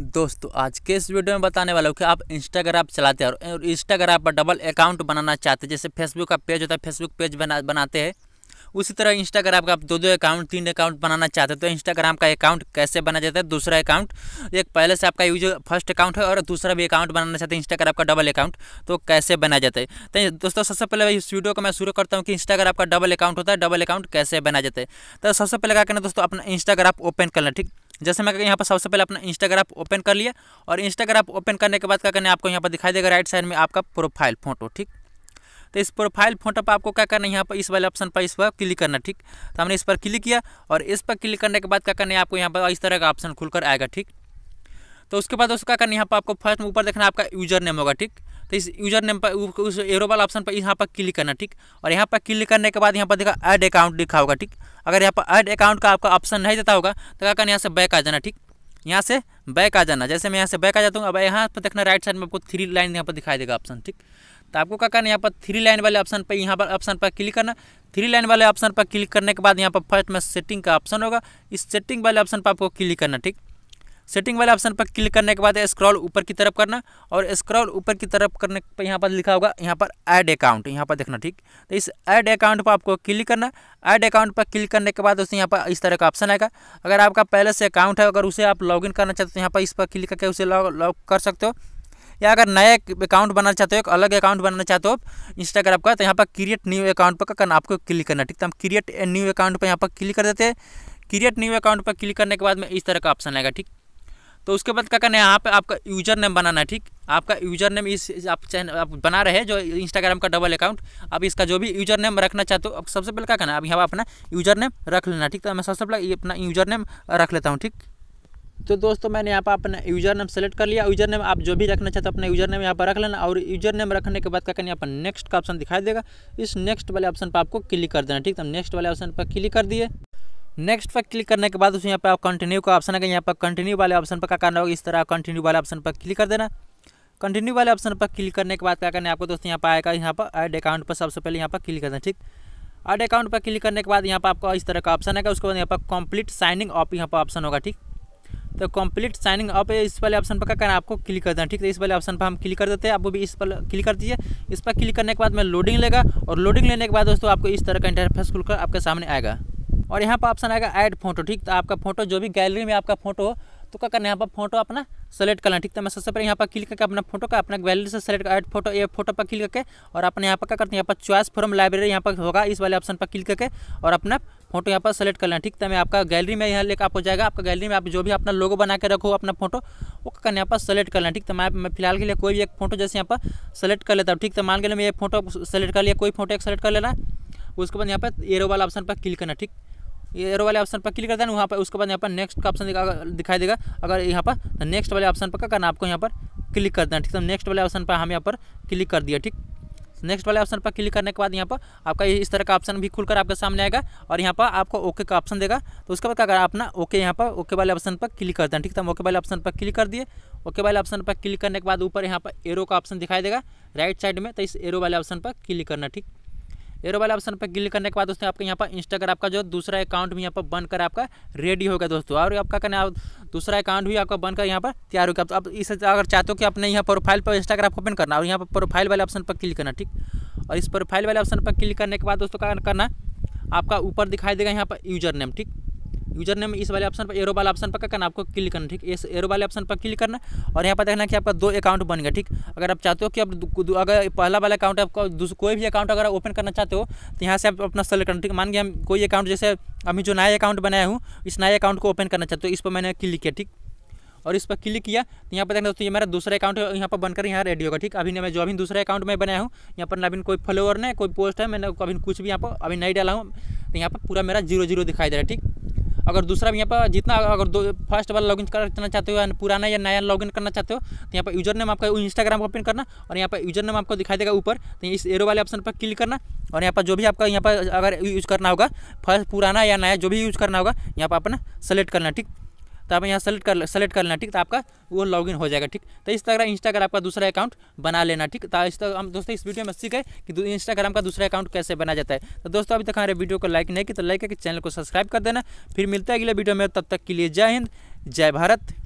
दोस्तों आज के इस वीडियो में बताने वाला हूँ कि आप इंस्टाग्राम चलाते हैं और इंस्टाग्राम पर डबल अकाउंट बनाना चाहते हैं जैसे फेसबुक का पेज होता है फेसबुक पेज बना बनाते हैं उसी तरह इंस्टाग्राम का आप दो दो अकाउंट तीन अकाउंट बनाना चाहते हैं तो इंस्टाग्राम का अकाउंट कैसे बनाया जाता है दूसरा अकाउंट एक पहले से आपका यूजर फर्स्ट अकाउंट है और दूसरा भी अकाउंट बनाना चाहते हैं इंस्टाग्राम का डबल अकाउंट तो कैसे बनाया जाता है तो दोस्तों सबसे पहले इस वीडियो को मैं शुरू करता हूँ कि इंस्टाग्राम का डबल अकाउंट होता है डबल अकाउंट कैसे बनाया जाता है तो सबसे पहले क्या करना दोस्तों अपना इंस्टाग्राम ओपन करना ठीक जैसे मैं यहाँ पर सबसे पहले अपना इंस्टाग्राम ओपन कर लिया और इंस्टाग्राम ओपन करने के बाद क्या करना है आपको यहाँ पर दिखाई देगा राइट साइड में आपका प्रोफाइल फोटो ठीक तो इस प्रोफाइल फोटो पर आपको क्या करना है यहाँ पर इस वाले ऑप्शन पर इस पर क्लिक करना ठीक तो हमने इस पर क्लिक किया और इस पर क्लिक करने के बाद क्या करना है आपको यहाँ पर इस तरह का ऑप्शन खुलकर आएगा ठीक तो उसके बाद उसका करना यहाँ पर आपको फर्स्ट में ऊपर देखना आपका यूजर नेम होगा ठीक तो इस यूजर नेम पर उस एरोबल वाला ऑप्शन पर यहाँ पर क्लिक करना ठीक और यहाँ पर क्लिक करने के बाद यहाँ पर देखा ऐड अकाउंट लिखा होगा ठीक अगर यहाँ पर ऐड अकाउंट का आपका ऑप्शन नहीं देता होगा तो क्या करना यहाँ से बैक आ जाना ठीक यहाँ से बैक आ जाना जैसे मैं यहाँ से बैक आ जाता हूँ अब यहाँ पर देखना राइट साइड में आपको थ्री लाइन यहाँ पर दिखाई देगा ऑप्शन ठीक तो आपको क्या करना यहाँ पर थ्री लाइन वाले ऑप्शन पर यहाँ पर ऑप्शन पर क्लिक करना थ्री लाइन वाले ऑप्शन पर क्लिक करने के बाद यहाँ पर फर्स्ट में सेटिंग का ऑप्शन होगा इस सेटिंग वाले ऑप्शन पर आपको क्लिक करना ठीक सेटिंग वाले ऑप्शन पर क्लिक करने के बाद स्क्रॉल ऊपर की तरफ करना और स्क्रॉल ऊपर की तरफ करने पर यहाँ पर लिखा होगा यहाँ पर ऐड अकाउंट यहाँ पर देखना ठीक तो इस ऐड अकाउंट पर आपको क्लिक करना ऐड अकाउंट पर क्लिक करने के बाद उसे यहाँ पर इस तरह का ऑप्शन आएगा अगर आपका पहले से अकाउंट है अगर उसे आप लॉगिन करना चाहते हो तो यहाँ पर इस पर क्लिक करके उसे लॉग कर सकते हो या अगर नया अकाउंट बनाना चाहते हो एक अलग अकाउंट बनाना चाहते हो इंस्टाग्राम का तो यहाँ पर क्रिएट न्यू अकाउंट पर करना आपको क्लिक करना ठीक तो हम क्रिएट न्यू अकाउंट पर यहाँ पर क्लिक कर देते हैं क्रिएट न्यू अकाउंट पर क्लिक करने के बाद में इस तरह का ऑप्शन आएगा ठीक तो उसके बाद क्या करना है यहाँ पे आपका यूजर नेम बनाना है ठीक आपका यूजर नेम इस आप चैन आप बना रहे हैं जो इंस्टाग्राम का डबल अकाउंट आप इसका जो भी यूजर नेम रखना चाहते हो अब सबसे पहले क्या करना है अब यहाँ पर अपना यूजर नेम रख लेना ठीक तो मैं सबसे पहले अपना यूजर नेम रख लेता हूँ ठीक तो दोस्तों मैंने यहाँ पर अपना यूजर नेम सेलेक्ट कर लिया यूजर नेम आप जो भी रखना चाहते हो अपना यूजर नेम यहाँ पर रख लेना और यूजर नेम रखने के बाद क्या करना यहाँ नेक्स्ट का ऑप्शन दिखाई देगा इस नेक्स्ट वाले ऑप्शन पर आपको क्लिक कर देना ठीक तो नेक्स्ट वाले ऑप्शन पर क्लिक कर दिए नेक्स्ट पर क्लिक करने के बाद उस यहाँ पर आप कंटिन्यू का ऑप्शन आएगा यहाँ पर कंटिन्यू वाले ऑप्शन पर क्या करना होगा इस तरह कंटिन्यू वाले ऑप्शन पर क्लिक कर देना कंटिन्यू वाले ऑप्शन पर क्लिक करने के बाद क्या करना है आपको दोस्तों यहाँ पर आएगा यहाँ पर एड अकाउंट पर सबसे पहले यहाँ पर क्लिक करना ठीक एड अकाउंट पर क्लिक करने के बाद यहाँ पर आपको इस तरह का ऑप्शन आएगा उसके बाद यहाँ पर कंप्लीट साइनिंग ऑप यहाँ पर ऑप्शन होगा ठीक तो कंप्लीट साइनिंग ऑफ इस वाले ऑप्शन पर क्या करना आपको क्लिक कर देना ठीक है तो इस वाले ऑप्शन पर हम क्लिक कर देते हैं आपको भी इस पर क्लिक कर दीजिए इस पर क्लिक करने के बाद मैं लोडिंग लेगा और लोडिंग लेने के बाद दोस्तों आपको इस तरह का इंटरफेस खुलकर आपके सामने आएगा और यहाँ पर ऑप्शन आएगा ऐड फोटो ठीक तो आपका फोटो जो भी गैलरी में आपका फोटो हो तो क्या करना यहाँ पर फोटो अपना सेलेक्ट करना ठीक तो मैं सबसे पहले यहाँ पर क्लिक करके अपना फोटो का अपना गैलरी से सेलेक्ट ऐड फोटो ये फोटो पर क्लिक करके और अपने यहाँ पर क्या करते हैं यहाँ पर चॉइस फॉर्म लाइब्रेरी यहाँ पर होगा इस वाले ऑप्शन पर क्लिक करके और अपना फोटो यहाँ पर सेलेक्ट करना ठीक तो मैं आपका गैलरी में यहाँ लेकर आपको जाएगा आपका गैलरी में आप जो भी अपना लोगो बना के रखो अपना फोटो वो क्या करना यहाँ पर सेलेक्ट करना ठीक तो मैं मैं फिलहाल के लिए कोई भी एक फोटो जैसे यहाँ पर सेलेक्ट कर लेता हूँ ठीक तो मान के लिए मैं ये फोटो सेलेक्ट कर लिया कोई फोटो एक सेलेक्ट कर लेना उसके बाद यहाँ पर एरो वाला ऑप्शन पर क्लिक करना ठीक ये एरो वाले ऑप्शन पर क्लिक कर देना वहाँ पर उसके बाद यहाँ पर नेक्स्ट का ऑप्शन दिखाई देगा अगर यहाँ पर नेक्स्ट वाले ऑप्शन पर क्या करना आपको यहाँ पर क्लिक कर देना ठीक है नेक्स्ट तो वाले ऑप्शन पर हम यहाँ पर क्लिक कर दिया ठीक नेक्स्ट वाले ऑप्शन पर क्लिक करने के बाद यहाँ पर आपका इस तरह का ऑप्शन भी खुलकर आपके सामने आएगा और यहाँ पर आपको ओके का ऑप्शन देगा तो उसके बाद क्या करें अपना ओके यहाँ पर ओके वाले ऑप्शन पर क्लिक करते हैं ठीक है तो हम ओके वाले ऑप्शन पर क्लिक कर दिए ओके वाले ऑप्शन पर क्लिक करने के बाद ऊपर यहाँ पर एरो का ऑप्शन दिखाई देगा राइट साइड में तो इस एरो वाले ऑप्शन पर क्लिक करना ठीक एरो वाले ऑप्शन पर क्लिक करने के बाद दोस्तों आपके यहाँ पर इंस्टाग्राम आपका जो दूसरा अकाउंट भी यहाँ पर बनकर आपका रेडी होगा दोस्तों और आपका कहना दूसरा अकाउंट भी आपका बनकर यहाँ पर तैयार होगा अब इस अगर चाहते हो कि अपने यहाँ प्रोफाइल पर इंस्टाग्राम ओपन करना और यहाँ पर प्रोफाइल वाले ऑप्शन पर क्लिक करना ठीक और इस प्रोफाइल वाले ऑप्शन पर क्लिक करने के बाद दोस्तों क्या करना आपका ऊपर दिखाई देगा यहाँ पर यूजर नेम ठीक यूजर नेम इस वाले ऑप्शन पर एरो वाला ऑप्शन पर क्या करना आपको क्लिक करना ठीक इस एरो वाले ऑप्शन पर क्लिक करना और यहाँ पर देखना कि आपका दो अकाउंट बन गया ठीक अगर आप चाहते हो कि आप अगर पहला वाला अकाउंट आपको कोई भी अकाउंट अगर ओपन करना चाहते हो तो यहाँ से आप अपना सेलेक्ट करना ठीक मान गया हम कोई अकाउंट जैसे अभी जो नया अकाउंट बनाया हूँ इस नए अकाउंट को ओपन करना चाहते हो इस पर मैंने क्लिक किया ठीक और इस पर क्लिक किया तो यहाँ पर देखना दोस्तों ये मेरा दूसरा अकाउंट यहाँ पर बनकर यहाँ रेडी होगा ठीक अभी मैं जो अभी दूसरे अकाउंट में बनाया हूँ यहाँ पर अभी कोई फॉलोअर नहीं कोई पोस्ट है मैंने अभी कुछ भी यहाँ पर अभी नहीं डाला हूँ तो यहाँ पर पूरा मेरा जीरो जीरो दिखाई दे रहा है ठीक अगर दूसरा भी यहाँ पर जितना अगर दो फर्स्ट वाला लॉगिन करना चाहते हो या पुराना या नया लॉगिन करना चाहते हो तो यहाँ पर यूजर नेम आपका इंस्टाग्राम ओपन करना और यहाँ पर यूजर नेम आपको दिखाई देगा ऊपर तो इस एरो वाले ऑप्शन पर क्लिक करना और यहाँ पर जो भी आपका यहाँ पर अगर यूज़ करना होगा फर्स्ट पुराना या नया जो भी यूज़ करना होगा यहाँ पर अपना सेलेक्ट करना ठीक तो आप यहाँ सेलेक्ट कर सेलेक्ट कर लेना ठीक तो आपका वो लॉगिन हो जाएगा ठीक तो इस तरह इंस्टाग्राम आपका दूसरा अकाउंट बना लेना ठीक तो इस तरह हम दोस्तों इस वीडियो में सीखे कि इंस्टाग्राम का दूसरा अकाउंट कैसे बना जाता है तो दोस्तों अभी तक हमारे वीडियो को लाइक नहीं की तो लाइक है कि चैनल को सब्सक्राइब कर देना फिर मिलता है अगले वीडियो में तब तक के लिए जय हिंद जय भारत